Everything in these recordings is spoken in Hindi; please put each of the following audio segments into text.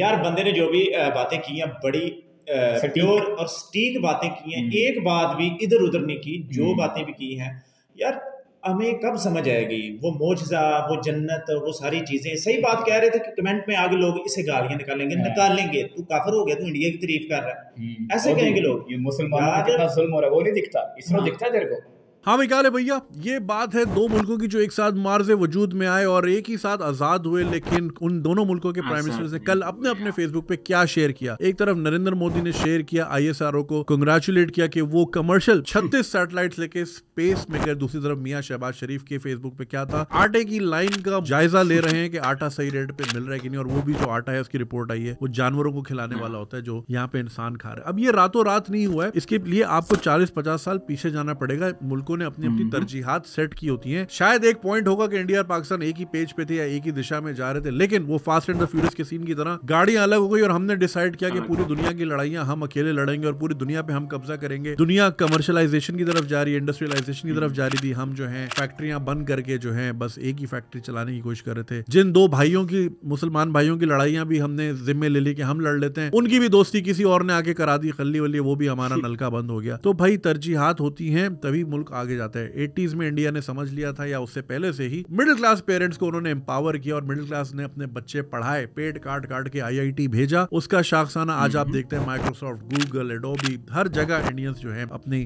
यार बंदे ने जो भी बातें की हैं बड़ी प्योर और स्टीक बातें की हैं हम्म। एक बात भी इधर उधर नहीं की जो हम्म। बातें भी की हैं यार हमें कब समझ आएगी वो मोजा वो जन्नत वो सारी चीज़ें सही बात कह रहे थे कि कमेंट में आगे लोग इसे गालियां निकालेंगे हाँ। निकालेंगे तू काफर हो गया तू इंडिया की तारीफ कर रहा है हम्म। ऐसे कहेंगे लोग मुसलमान वो नहीं दिखता इसरो हाँ। दिखता तेरे को हाँ मिकाल है भैया ये बात है दो मुल्कों की जो एक साथ मार्ज वजूद में आए और एक ही साथ आजाद हुए लेकिन उन दोनों मुल्कों के प्राइम मिनिस्टर ने कल अपने अपने फेसबुक पे क्या शेयर किया एक तरफ नरेंद्र मोदी ने शेयर किया ओ को कंग्रेचुलेट किया कि वो कमर्शियल छत्तीस सैटेलाइट लेके स्पेस में गए दूसरी तरफ मियाँ शहबाज शरीफ के फेसबुक पे क्या था आटे की लाइन का जायजा ले रहे हैं कि आटा सही रेट पे मिल रहा है कि नहीं और वो भी जो आटा है उसकी रिपोर्ट आई है वो जानवरों को खिलाने वाला होता है जो यहाँ पे इंसान खा रहा है अब ये रातों रात नहीं हुआ है इसके लिए आपको चालीस पचास साल पीछे जाना पड़ेगा मुल्कों लोगों ने अपनी अपनी हम्म। तरजीहत सेट की होती है शायद एक पॉइंट होगा कि इंडिया और पाकिस्तान एक ही पेज पे थे या एक ही दिशा में जा रहे थे लेकिन वो फास्ट एंड द फ्यूरियस के सीन की तरह गाड़ियां अलग हो गई और हमने डिसाइड किया कि पूरी दुनिया की लड़ाइयां हम अकेले लड़ेंगे और पूरी दुनिया पे हम कब्जा करेंगे दुनिया कमर्शलाइजेशन की तरफ जा रही है इंडस्ट्रियलाइजेशन की हम्म। तरफ जा रही थी हम जो है फैक्ट्रियां बंद करके जो है बस एक ही फैक्ट्री चलाने की कोशिश कर रहे थे जिन दो भाइयों की मुसलमान भाइयों की लड़ाइयां भी हमने जिम्मे ले ली कि हम लड़ लेते हैं उनकी भी दोस्ती किसी और ने आके करा दी खली वल्ली वो भी हमारा नलका बंद हो गया तो भाई तरजीहत होती है तभी मुल्क आगे आगे जाते हैं एटीज में इंडिया ने समझ लिया था या उससे पहले से ही मिडिल क्लास पेरेंट्स को उन्होंने एम्पावर किया और मिडिल क्लास ने अपने बच्चे पढ़ाए पेट काट काट के आईआईटी भेजा उसका शाखसाना आज आप देखते हैं माइक्रोसॉफ्ट गूगल एडोबी हर जगह इंडियंस जो है अपनी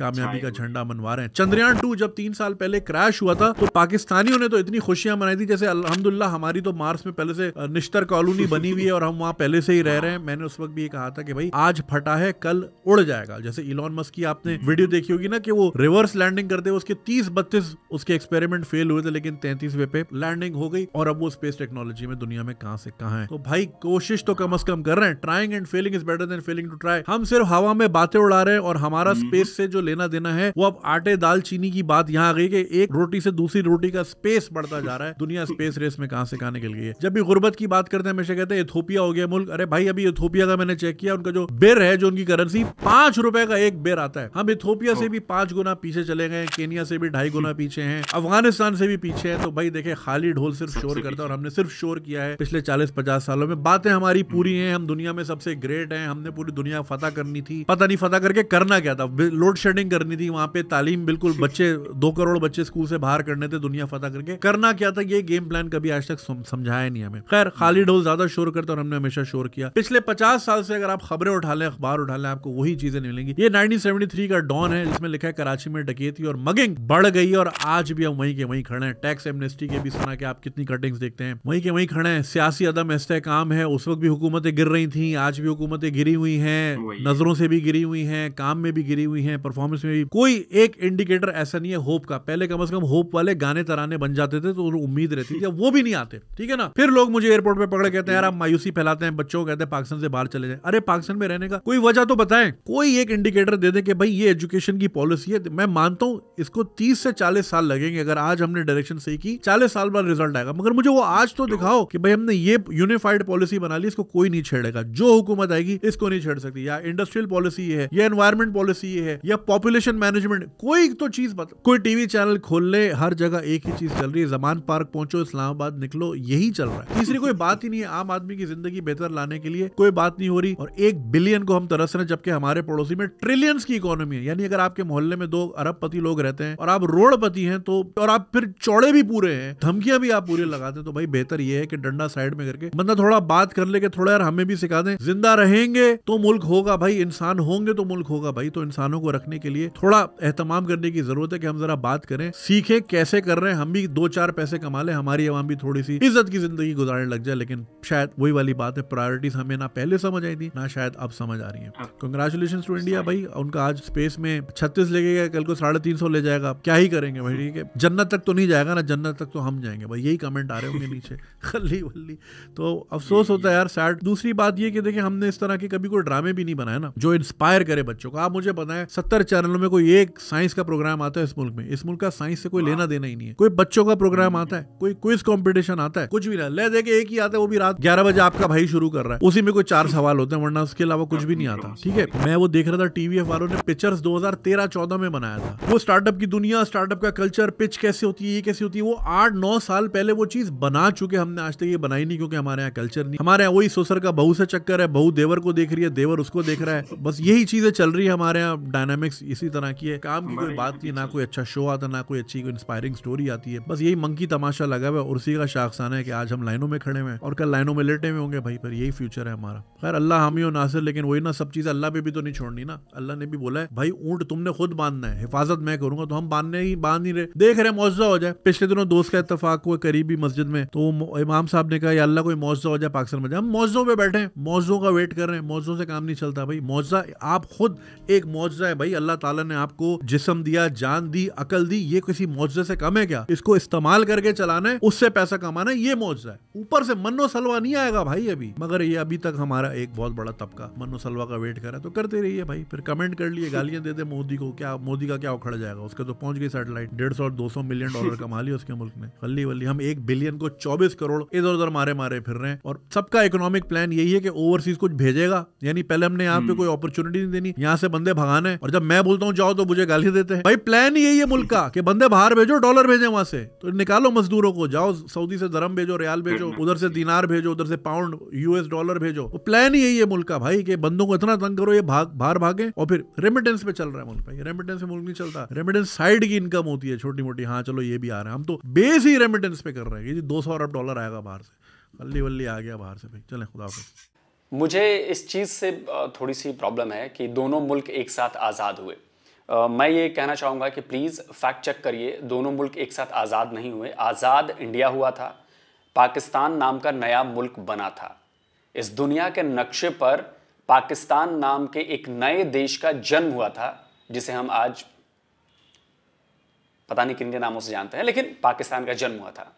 कामयाबी का झंडा मनवा रहे हैं चंद्रयान टू जब तीन साल पहले क्रैश हुआ था तो पाकिस्तानियों ने तो इतनी खुशियां मनाई थी जैसे अलहमदुल्ला हमारी तो मार्स में पहले से निश्तर कॉलोनी बनी हुई है और हम वहां पहले से ही रह रहे हैं मैंने उस वक्त भी ये कहा था कि भाई आज फटा है कल उड़ जाएगा जैसे इलॉन मस्क की आपने हम्म। वीडियो देखी होगी ना कि वो रिवर्स लैंडिंग करते हुए उसके तीस बत्तीस उसके एक्सपेरिमेंट फेल हुए थे लेकिन तैतीस वे पे लैंडिंग हो गई और अब वो स्पेस टेक्नोलॉजी में दुनिया में कहां से कहा है तो भाई कोशिश तो कम अज कम कर रहे हैं trying and failing is better than failing to try हम सिर्फ हवा में बातें उड़ा रहे हैं और हमारा स्पेस हम्म। से जो लेना देना है वो अब आटे दाल चीनी की बात यहाँ आ गई कि एक रोटी से दूसरी रोटी का स्पेस बढ़ता जा रहा है दुनिया स्पेस रेस में कहां से कहां निकल गई है जब भी गुर्बत की बात करते हैं हमेशा कहते हैं इथोपिया हो गया मुल्क अरे भाई अभी इथोपिया का मैंने चेक किया उनका जो बिर है जो उनकी करेंसी पांच रुपए का एक बिर आता है हम इथोपिया से हाँ। भी पांच गुना पीछे पीछे चले गए केनिया से भी ढाई गुना पीछे हैं अफगानिस्तान से भी पीछे हैं तो भाई देखे खाली ढोल सिर्फ शोर करता है और हमने सिर्फ शोर किया है पिछले चालीस पचास सालों में बातें हमारी पूरी हम्म। हैं हम दुनिया में सबसे ग्रेट हैं हमने पूरी दुनिया फतह करनी थी पता नहीं फतह करके करना क्या था लोड शेडिंग करनी थी वहां पे तालीम बिल्कुल बच्चे दो करोड़ बच्चे स्कूल से बाहर करने थे दुनिया फतह करके करना क्या था ये गेम प्लान कभी आज तक समझाया नहीं हमें खैर खाली हम्म। ढोल ज्यादा शोर करता और हमने हमेशा शोर किया पिछले पचास साल से अगर आप खबरें उठा लें अखबार उठा लें आपको वही चीजें मिलेंगी ये नाइनटीन का डॉन है जिसमें लिखा है कराची में डकेती और मगिंग बढ़ गई और आज भी हम वहीं के वहीं खड़े हैं टैक्स एमनेस्टी के भी सुना के आप कितनी कटिंग्स देखते हैं वहीं के वहीं खड़े हैं सियासी अदम इस्तेकाम है उस वक्त भी हुकूमतें गिर रही थी आज भी हुकूमतें गिरी हुई हैं नजरों से भी गिरी हुई हैं काम में भी गिरी हुई हैं परफॉर्मेंस में भी कोई एक इंडिकेटर ऐसा नहीं है होप का पहले कम अज कम होप वाले गाने तराने बन जाते थे तो उम्मीद रहती थी वो भी नहीं आते ठीक है ना फिर लोग मुझे एयरपोर्ट पे पकड़े कहते हैं यार आप मायूसी फैलाते हैं बच्चों को कहते हैं पाकिस्तान से बाहर चले जाए अरे पाकिस्तान में रहने का कोई वजह तो बताएं कोई एक इंडिकेटर दे दे कि भाई ये एजुकेशन की पॉलिसी है मैं मानता हूँ इसको तीस से चालीस साल लगेंगे अगर आज हमने डायरेक्शन सही की चालीस साल बाद रिजल्ट आएगा मगर मुझे वो आज तो दिखाओ कि भाई हमने ये यूनिफाइड पॉलिसी बना ली इसको कोई नहीं छेड़ेगा जो हुकूमत आएगी इसको नहीं छेड़ सकती या इंडस्ट्रियल पॉलिसी ये है या एनवायरमेंट पॉलिसी ये है या पॉपुलेशन मैनेजमेंट कोई तो चीज बता कोई टीवी चैनल खोल ले हर जगह एक ही चीज चल रही है जमान पार्क पहुंचो इस्लामाबाद निकलो यही चल रहा है तीसरी कोई बात ही नहीं है आम आदमी की जिंदगी बेहतर लाने के लिए कोई बात नहीं हो रही और एक बिलियन को हम तरस रहे जबकि हमारे पड़ोसी में ट्रिलियंस की इकोनॉमी है यानी अगर आपके मोहल्ले में दो अरबपति लोग रहते हैं और आप रोडपति हैं तो और आप फिर चौड़े भी पूरे हैं धमकियां भी आप पूरे लगाते हैं तो भाई बेहतर ये है कि डंडा साइड में करके बंदा थोड़ा बात कर ले के थोड़ा यार हमें भी सिखा दें जिंदा रहेंगे तो मुल्क होगा भाई इंसान होंगे तो मुल्क होगा भाई तो इंसानों को रखने के लिए थोड़ा एहतमाम करने की जरूरत है कि हम जरा बात करें सीखे कैसे कर रहे हैं हम भी दो चार पैसे कमा ले हमारी आवाम भी थोड़ी सी इज्जत की जिंदगी गुजारने लग जाए लेकिन शायद वही वाली बात है प्रायोरिटीज हमें ना पहले समझ आई थी ना शायद अब समझ आ रही है कंग्रेचुलेशन टू इंडिया भाई उनका आज स्पेस में छत्तीस लेके गया कल को साढ़े तीन सौ ले जाएगा आप क्या ही करेंगे भाई ठीक है जन्नत तक तो नहीं जाएगा ना जन्नत तक तो हम जाएंगे भाई यही कमेंट आ रहे होंगे नीचे खल्ली वल्ली तो अफसोस होता है यार सैड दूसरी बात ये कि देखिए हमने इस तरह के कभी कोई ड्रामे भी नहीं बनाए ना जो इंस्पायर करे बच्चों को आप मुझे बताएं सत्तर चैनलों में कोई एक साइंस का प्रोग्राम आता है इस मुल्क में इस मुल्क का साइंस से कोई हाँ। लेना देना ही नहीं है कोई बच्चों का प्रोग्राम हम्म। आता है कोई क्विज कॉम्पिटिशन आता है कुछ भी ना ले देखे एक ही आता है वो भी रात ग्यारह बजे आपका भाई शुरू कर रहा है उसी में कोई चार सवाल होते हैं वरना उसके अलावा कुछ भी नहीं आता ठीक है मैं वो देख रहा था टीवी अखबारों ने पिक्चर्स 2013-14 में बनाया था था वो स्टार्टअप की दुनिया स्टार्टअप का कल्चर पिच कैसे होती है ये कैसे होती है वो आठ नौ साल पहले वो चीज बना चुके हमने आज तक ये बनाई नहीं क्योंकि हमारे यहाँ कल्चर नहीं हमारे यहाँ वही सोसर का बहू से चक्कर है बहू देवर को देख रही है देवर उसको देख रहा है बस यही चीजें चल रही है हमारे यहाँ डायनामिक्स इसी तरह की है काम की कोई बात नहीं ना कोई अच्छा शो आता ना कोई अच्छी इंस्पायरिंग स्टोरी आती है बस यही मंकी तमाशा लगा हुआ है और उसी का शाखसाना है कि आज हम लाइनों में खड़े हुए और कल लाइनों में लेटे हुए होंगे भाई पर यही फ्यूचर है हमारा खैर अल्लाह हामी और नासिर लेकिन वही ना सब चीज अल्लाह पे भी तो नहीं छोड़नी ना अल्लाह ने भी बोला है भाई ऊंट तुमने खुद बांधना है हिफाजत मैं करूंगा तो हम बांधने ही बांध नहीं रहे देख रहे मुआवजा हो जाए पिछले दिनों दोस्त का इतफाक हुआ करीबी मस्जिद में तो इमाम साहब ने कहा अल्लाह कोई मुआवजा हो जाए पाकिस्तान में हम मुआवजों पे बैठे हैं मुआवजों का वेट कर रहे हैं मुआवजों से काम नहीं चलता भाई मुआवजा आप खुद एक मुआवजा है भाई अल्लाह तला ने आपको जिसम दिया जान दी अकल दी ये किसी मुआवजे से कम है क्या इसको इस्तेमाल करके चलाना है उससे पैसा कमाना है ये मुआवजा है ऊपर से मनो सलवा नहीं आएगा भाई अभी मगर ये अभी तक हमारा एक बहुत बड़ा तबका मनो सलवा का वेट करा तो करते रहिए भाई फिर कमेंट कर लिए गालियां दे दे मोदी को क्या मोदी का क्या क्या उखड़ जाएगा उसके तो पहुंच गई सैटेलाइट डेढ़ सौ दो सौ मिलियन डॉलर कमा लिया उसके मुल्क ने खली वल्ली हम एक बिलियन को चौबीस करोड़ इधर उधर मारे मारे फिर रहे हैं और सबका इकोनॉमिक प्लान यही है कि ओवरसीज कुछ भेजेगा यानी पहले हमने यहाँ पे हम्म। कोई अपॉर्चुनिटी नहीं देनी यहाँ से बंदे भगाने और जब मैं बोलता हूँ जाओ तो मुझे गाली देते हैं भाई प्लान यही है मुल्क का कि बंदे बाहर भेजो डॉलर भेजे वहां से तो निकालो मजदूरों को जाओ सऊदी से धर्म भेजो रियाल भेजो हम्म। उधर से दिनार भेजो उधर से पाउंड यूएस डॉलर भेजो तो प्लान ही यही है मुल्क का भाई के बंदों को इतना तंग करो ये भाग बाहर भागे और फिर रेमिटेंस पे चल रहा है मुल्क भाई रेमिटेंस मुल्क नहीं चलता रेमिटेंस साइड की इनकम होती है छोटी मोटी हाँ चलो ये भी आ रहे हैं हम तो बेस ही रेमिटेंस पे कर रहे हैं कि दो सौ अरब डॉलर आएगा बाहर से अल्ली वल्ली आ गया बाहर से भाई चले खुदा मुझे इस चीज़ से थोड़ी सी प्रॉब्लम है कि दोनों मुल्क एक साथ आज़ाद हुए Uh, मैं ये कहना चाहूँगा कि प्लीज़ फैक्ट चेक करिए दोनों मुल्क एक साथ आज़ाद नहीं हुए आज़ाद इंडिया हुआ था पाकिस्तान नाम का नया मुल्क बना था इस दुनिया के नक्शे पर पाकिस्तान नाम के एक नए देश का जन्म हुआ था जिसे हम आज पता नहीं किन के नामों से जानते हैं लेकिन पाकिस्तान का जन्म हुआ था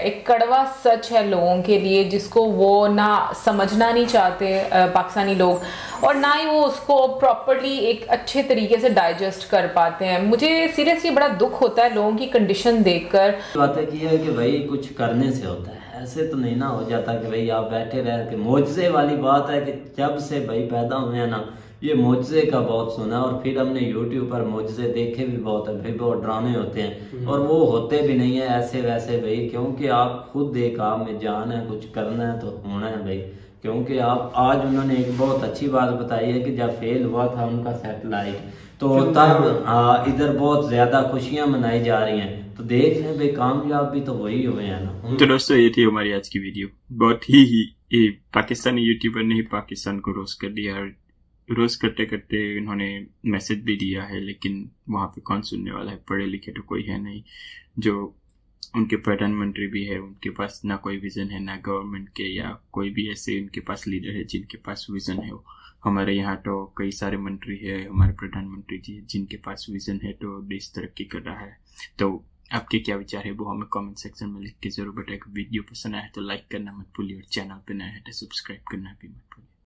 एक कड़वा सच है लोगों के लिए जिसको वो ना समझना नहीं चाहते पाकिस्तानी लोग और ना ही वो उसको प्रॉपरली एक अच्छे तरीके से डाइजेस्ट कर पाते हैं मुझे सीरियसली बड़ा दुख होता है लोगों की कंडीशन देखकर बात यह है कि भाई कुछ करने से होता है ऐसे तो नहीं ना हो जाता कि भाई आप बैठे रह के मोजे वाली बात है कि जब से भाई पैदा हुए हैं ना ये मुआजे का बहुत सुना और फिर हमने यूट्यूब पर मोजे देखे भी बहुत भाई बहुत ड्रामे होते हैं हम्म। और वो होते भी नहीं है ऐसे वैसे भाई क्योंकि आप खुद एक आप में जाना है कुछ करना है तो होना है भाई क्योंकि आप आज उन्होंने एक बहुत अच्छी बात बताई है कि जब फेल हुआ था उनका सेटेलाइट तो तब हाँ, इधर बहुत ज्यादा खुशियां मनाई जा रही हैं तो देख रहे भाई कामयाब भी तो वही हुए हैं ना तो दोस्तों ये थी हमारी आज की वीडियो बहुत ही, ही, पाकिस्तानी यूट्यूबर ने ही पाकिस्तान को रोज कर दिया रोज करते करते इन्होंने मैसेज भी दिया है लेकिन वहाँ पे कौन सुनने वाला है पढ़े लिखे तो कोई है नहीं जो उनके प्रधानमंत्री भी है उनके पास ना कोई विज़न है ना गवर्नमेंट के या कोई भी ऐसे उनके पास लीडर है जिनके पास विज़न है वो हमारे यहाँ तो कई सारे मंत्री है हमारे प्रधानमंत्री जी जिनके पास विज़न है तो देश तरक्की कर रहा है तो आपके क्या विचार है वो हमें कमेंट सेक्शन में लिख के जरूर बताएगा वीडियो पसंद आया तो लाइक करना मत भूलिए और चैनल पर नया है तो सब्सक्राइब करना भी मत भूलिए